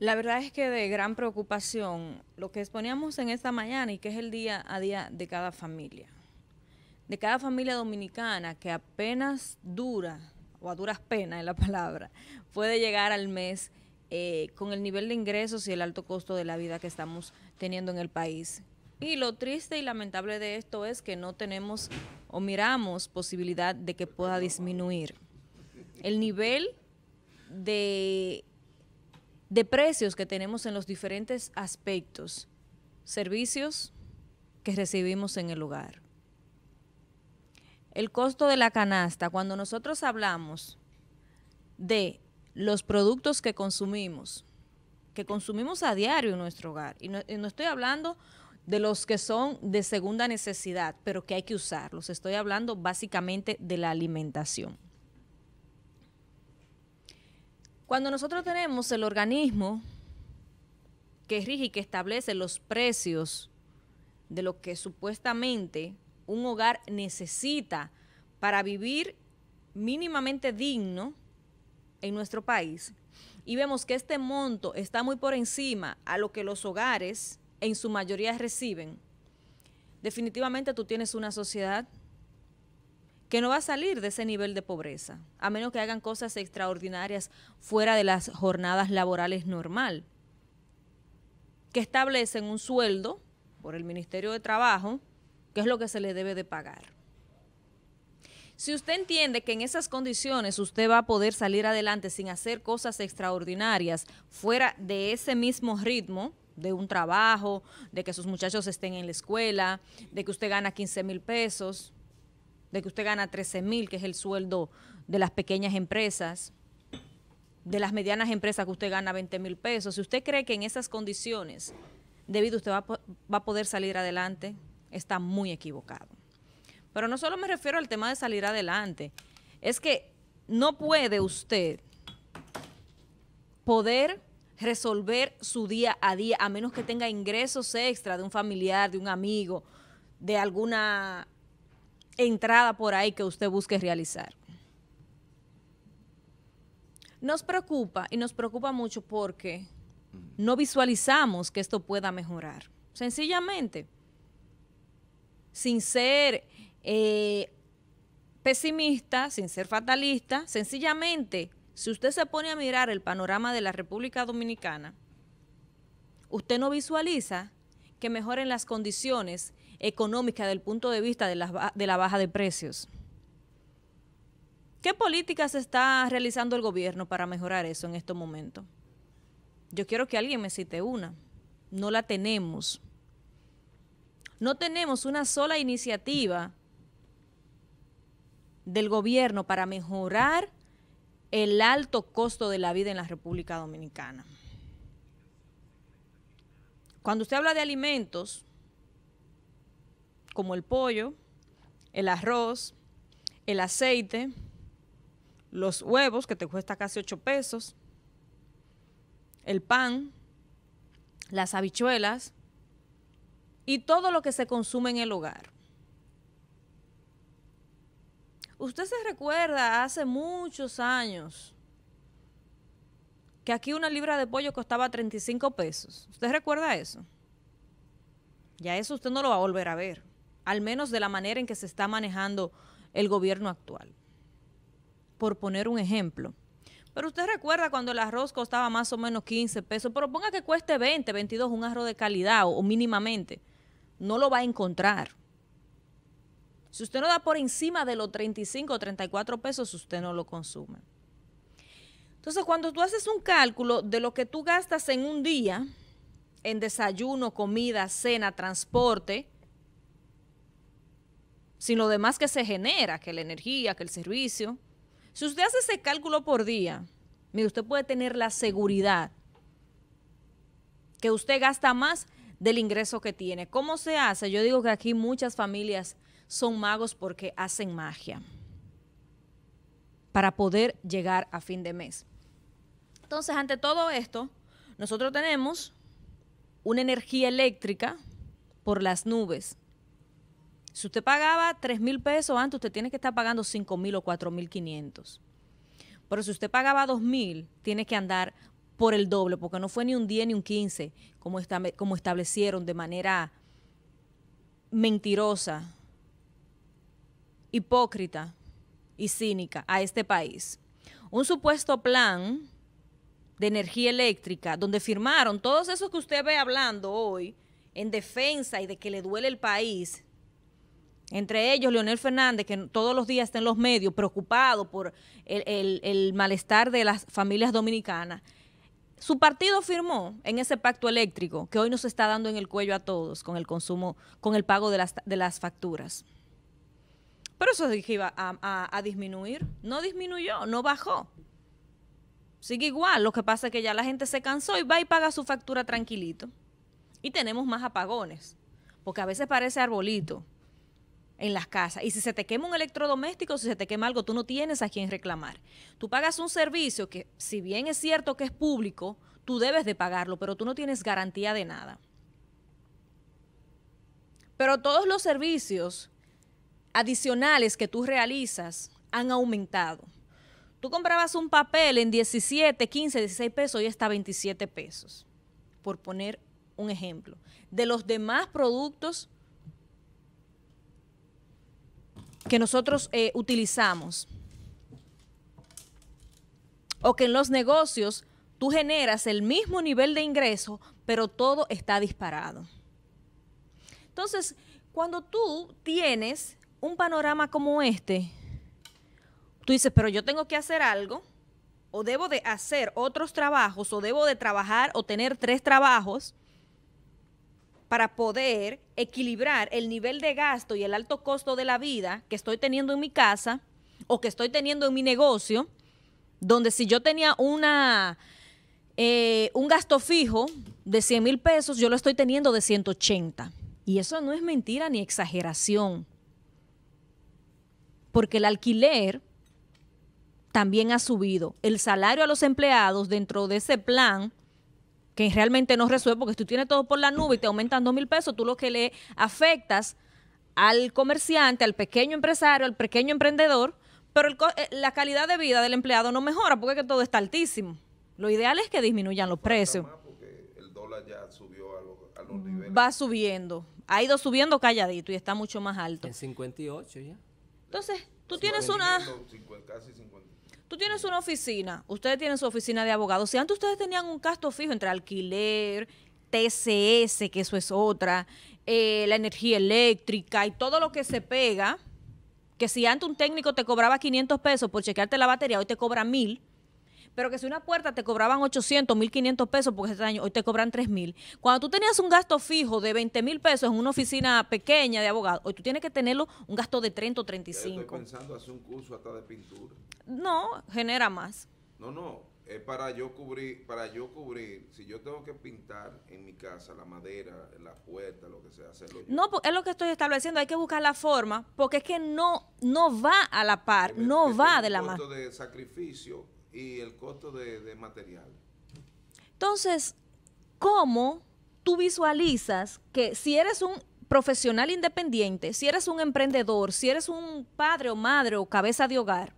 La verdad es que de gran preocupación lo que exponíamos en esta mañana y que es el día a día de cada familia, de cada familia dominicana que apenas dura, o a duras penas en la palabra, puede llegar al mes eh, con el nivel de ingresos y el alto costo de la vida que estamos teniendo en el país. Y lo triste y lamentable de esto es que no tenemos o miramos posibilidad de que pueda disminuir el nivel de de precios que tenemos en los diferentes aspectos, servicios que recibimos en el hogar. El costo de la canasta, cuando nosotros hablamos de los productos que consumimos, que consumimos a diario en nuestro hogar, y no, estoy hablando de los que son de segunda necesidad, pero que hay que usarlos, estoy hablando básicamente de la alimentación. Cuando nosotros tenemos el organismo que rige y que establece los precios de lo que supuestamente un hogar necesita para vivir mínimamente digno en nuestro país, y vemos que este monto está muy por encima a lo que los hogares en su mayoría reciben, definitivamente tú tienes una sociedad que no va a salir de ese nivel de pobreza, a menos que hagan cosas extraordinarias fuera de las jornadas laborales normal, que establecen un sueldo por el Ministerio de Trabajo, que es lo que se le debe de pagar. Si usted entiende que en esas condiciones usted va a poder salir adelante sin hacer cosas extraordinarias fuera de ese mismo ritmo, de un trabajo, de que sus muchachos estén en la escuela, de que usted gana 15 mil pesos, de que usted gana 13 mil, que es el sueldo de las pequeñas empresas, de las medianas empresas que usted gana 20 mil pesos, si usted cree que en esas condiciones debido usted va, va a poder salir adelante, está muy equivocado. Pero no solo me refiero al tema de salir adelante, es que no puede usted poder resolver su día a día, a menos que tenga ingresos extra de un familiar, de un amigo, de alguna entrada por ahí que usted busque realizar. Nos preocupa y nos preocupa mucho porque no visualizamos que esto pueda mejorar. Sencillamente, sin ser eh, pesimista, sin ser fatalista, sencillamente, si usted se pone a mirar el panorama de la República Dominicana, usted no visualiza que mejoren las condiciones económica del punto de vista de la, de la baja de precios. ¿Qué políticas está realizando el gobierno para mejorar eso en estos momentos? Yo quiero que alguien me cite una. No la tenemos. No tenemos una sola iniciativa del gobierno para mejorar el alto costo de la vida en la República Dominicana. Cuando usted habla de alimentos, como el pollo, el arroz, el aceite, los huevos, que te cuesta casi 8 pesos, el pan, las habichuelas y todo lo que se consume en el hogar. Usted se recuerda hace muchos años que aquí una libra de pollo costaba 35 pesos. ¿Usted recuerda eso? Ya eso usted no lo va a volver a ver al menos de la manera en que se está manejando el gobierno actual. Por poner un ejemplo. Pero usted recuerda cuando el arroz costaba más o menos 15 pesos, pero ponga que cueste 20, 22 un arroz de calidad o, mínimamente, no lo va a encontrar. Si usted no da por encima de los 35 o 34 pesos, usted no lo consume. Entonces, cuando tú haces un cálculo de lo que tú gastas en un día, en desayuno, comida, cena, transporte, sin lo demás que se genera, que la energía, que el servicio. Si usted hace ese cálculo por día, mire, usted puede tener la seguridad que usted gasta más del ingreso que tiene. ¿Cómo se hace? Yo digo que aquí muchas familias son magos porque hacen magia para poder llegar a fin de mes. Entonces, ante todo esto, nosotros tenemos una energía eléctrica por las nubes, si usted pagaba 3 mil pesos antes, usted tiene que estar pagando 5 mil o 4 mil 500. Pero si usted pagaba 2 mil, tiene que andar por el doble, porque no fue ni un 10 ni un 15, como, como establecieron de manera mentirosa, hipócrita y cínica a este país. Un supuesto plan de energía eléctrica, donde firmaron todos esos que usted ve hablando hoy en defensa y de que le duele el país, entre ellos, Leonel Fernández, que todos los días está en los medios preocupado por el, malestar de las familias dominicanas. Su partido firmó en ese pacto eléctrico que hoy nos está dando en el cuello a todos con el consumo, con el pago de las, facturas. Pero eso iba a, disminuir. No disminuyó, no bajó. Sigue igual. Lo que pasa es que ya la gente se cansó y va y paga su factura tranquilito. Y tenemos más apagones. Porque a veces parece arbolito en las casas. Y si se te quema un electrodoméstico, si se te quema algo, tú no tienes a quién reclamar. Tú pagas un servicio que, si bien es cierto que es público, tú debes de pagarlo, pero tú no tienes garantía de nada. Pero todos los servicios adicionales que tú realizas han aumentado. Tú comprabas un papel en 17, 15, 16 pesos y está 27 pesos, por poner un ejemplo. De los demás productos que nosotros eh, utilizamos o que en los negocios tú generas el mismo nivel de ingreso, pero todo está disparado. Entonces, cuando tú tienes un panorama como este, tú dices, pero yo tengo que hacer algo, o debo de hacer otros trabajos, o debo de trabajar o tener tres trabajos, para poder equilibrar el nivel de gasto y el alto costo de la vida que estoy teniendo en mi casa o que estoy teniendo en mi negocio, donde si yo tenía una, eh, un gasto fijo de 100 mil pesos, yo lo estoy teniendo de 180. Y eso no es mentira ni exageración, porque el alquiler también ha subido. El salario a los empleados dentro de ese plan que realmente no resuelve, porque tú tienes todo por la nube y te aumentan dos mil pesos, tú lo que le afectas al comerciante, al pequeño empresario, al pequeño emprendedor, pero eh, la calidad de vida del empleado no mejora porque que todo está altísimo. Lo ideal es que disminuyan los precios. el dólar ya subió a, los niveles. Va subiendo, ha ido subiendo calladito y está mucho más alto. En 58 ya. Entonces, tú tienes una... Casi Tú tienes una oficina, ustedes tienen su oficina de abogados. Si antes ustedes tenían un gasto fijo entre alquiler, TCS, que eso es otra, eh, la energía eléctrica y todo lo que se pega, que si antes un técnico te cobraba 500 pesos por chequearte la batería, hoy te cobra 1000 pero que si una puerta te cobraban 800, 1500 pesos, porque este año hoy te cobran 3000. Cuando tú tenías un gasto fijo de 20 mil pesos en una oficina pequeña de abogado, hoy tú tienes que tenerlo un gasto de 30 o 35. estoy pensando hacer un curso hasta de pintura. No, genera más. No, no, es para yo cubrir, para yo cubrir, si yo tengo que pintar en mi casa la madera, la puerta, lo que sea, No, pues, es lo que estoy estableciendo, hay que buscar la forma, porque es que no, no va a la par, no va de la mano. de sacrificio y el costo de, material Entonces, ¿cómo tú visualizas que si eres un profesional independiente, si eres un emprendedor, si eres un padre o madre o cabeza de hogar,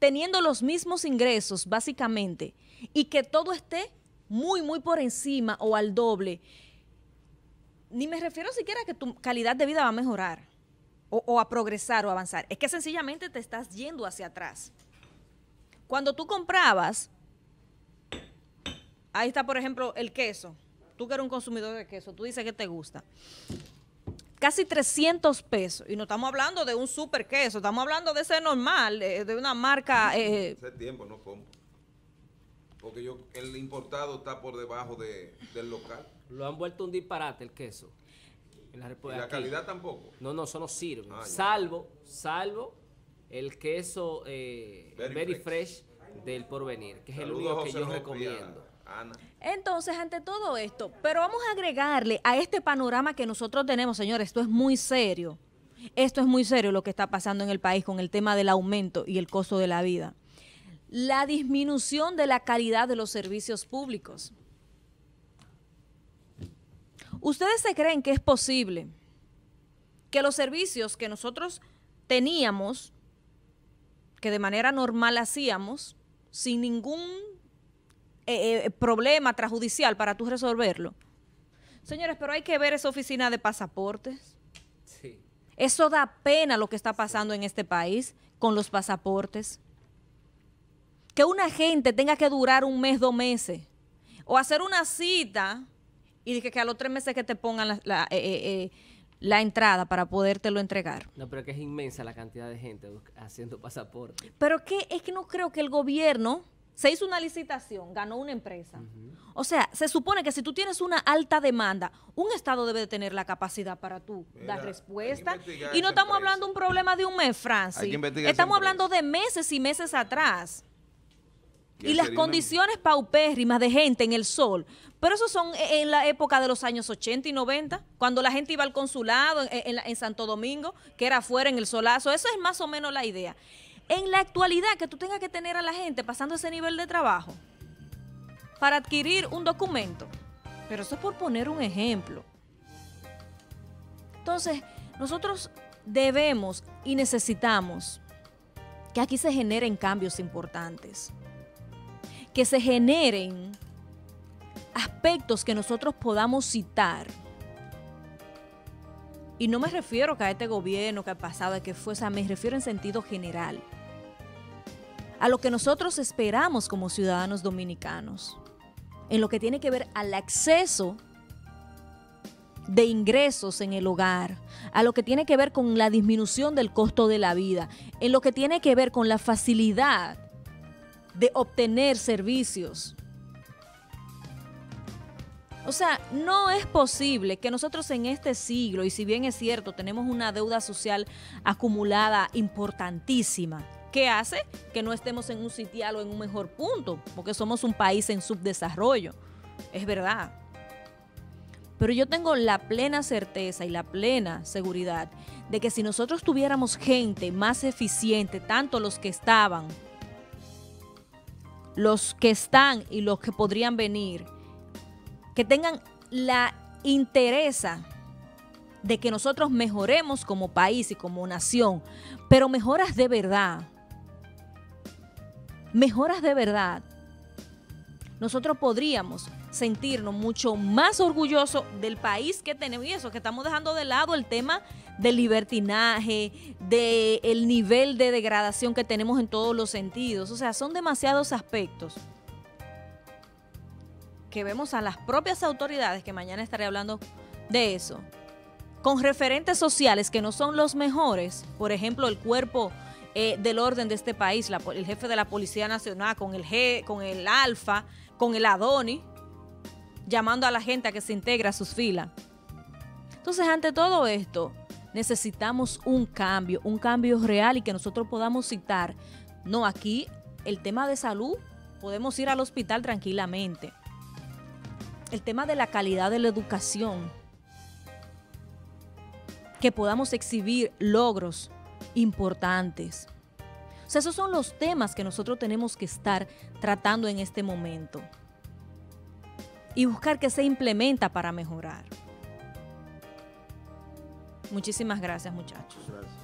teniendo los mismos ingresos básicamente y que todo esté muy, muy por encima o al doble, ni me refiero siquiera a que tu calidad de vida va a mejorar o, o a progresar o avanzar, es que sencillamente te estás yendo hacia atrás. Cuando tú comprabas, ahí está, por ejemplo, el queso. Tú que eres un consumidor de queso, tú dices que te gusta. Casi 300 pesos. Y no estamos hablando de un super queso, estamos hablando de ese normal, eh, de una marca. Eh, Hace eh. tiempo no compro. Porque yo, el importado está por debajo del local. Lo han vuelto un disparate el queso. ¿Y la calidad tampoco. No, no, eso no sirve. Ah, salvo, salvo el queso eh, Very, Fresh. del Porvenir, que es el único que yo recomiendo. Entonces, ante todo esto, pero vamos a agregarle a este panorama que nosotros tenemos, señores, esto es muy serio. Esto es muy serio lo que está pasando en el país con el tema del aumento y el costo de la vida. La disminución de la calidad de los servicios públicos. ¿Ustedes se creen que es posible que los servicios que nosotros teníamos que de manera normal hacíamos sin ningún eh, eh, problema trajudicial para tú resolverlo. Señores, pero hay que ver esa oficina de pasaportes. Sí. Eso da pena lo que está pasando en este país con los pasaportes. Que una gente tenga que durar un mes, dos meses, o hacer una cita y que, que a los tres meses que te pongan la, eh, la entrada para podértelo entregar. No, pero que es inmensa la cantidad de gente haciendo pasaporte. Pero que es que no creo que el gobierno se hizo una licitación, ganó una empresa. O sea, se supone que si tú tienes una alta demanda, un Estado debe de tener la capacidad para tú dar respuesta. Y no estamos hablando de un problema de un mes, Francis. Estamos hablando de meses y meses atrás. Y las condiciones paupérrimas de gente en el sol. Pero eso son e-, en la época de los años 80 y 90, cuando la gente iba al consulado en, en Santo Domingo, que era afuera en el solazo. Eso es más o menos la idea. En la actualidad, que tú tengas que tener a la gente pasando ese nivel de trabajo para adquirir un documento. Pero eso es por poner un ejemplo. Entonces, nosotros debemos y necesitamos que aquí se generen cambios importantes que se generen aspectos que nosotros podamos citar. Y no me refiero a este gobierno, que ha pasado, que fue, me refiero en sentido general. A lo que nosotros esperamos como ciudadanos dominicanos. En lo que tiene que ver al acceso de ingresos en el hogar, a lo que tiene que ver con la disminución del costo de la vida, en lo que tiene que ver con la facilidad de obtener servicios. O sea, no es posible que nosotros en este siglo, y si bien es cierto, tenemos una deuda social acumulada importantísima, qué hace que no estemos en un sitial o en un mejor punto, porque somos un país en subdesarrollo. Es verdad. Pero yo tengo la plena certeza y la plena seguridad de que si nosotros tuviéramos gente más eficiente, tanto los que estaban los que están y los que podrían venir, que tengan la interesa de que nosotros mejoremos como país y como nación, pero mejoras de verdad. Mejoras de verdad nosotros podríamos sentirnos mucho más orgullosos del país que tenemos y eso, que estamos dejando de lado el tema del libertinaje, del el nivel de degradación que tenemos en todos los sentidos. O sea, son demasiados aspectos que vemos a las propias autoridades, que mañana estaré hablando de eso, con referentes sociales que no son los mejores, por ejemplo, el cuerpo eh, del orden de este país, el jefe de la Policía Nacional, con el, G, con el Alfa, con el Adoni, llamando a la gente a que se integre a sus filas. Entonces, ante todo esto, necesitamos un cambio, un cambio real y que nosotros podamos citar, no, aquí el tema de salud, podemos ir al hospital tranquilamente. El tema de la calidad de la educación, que podamos exhibir logros importantes esos son los temas que nosotros tenemos que estar tratando en este momento y buscar que se implementa para mejorar. Muchísimas gracias muchachos.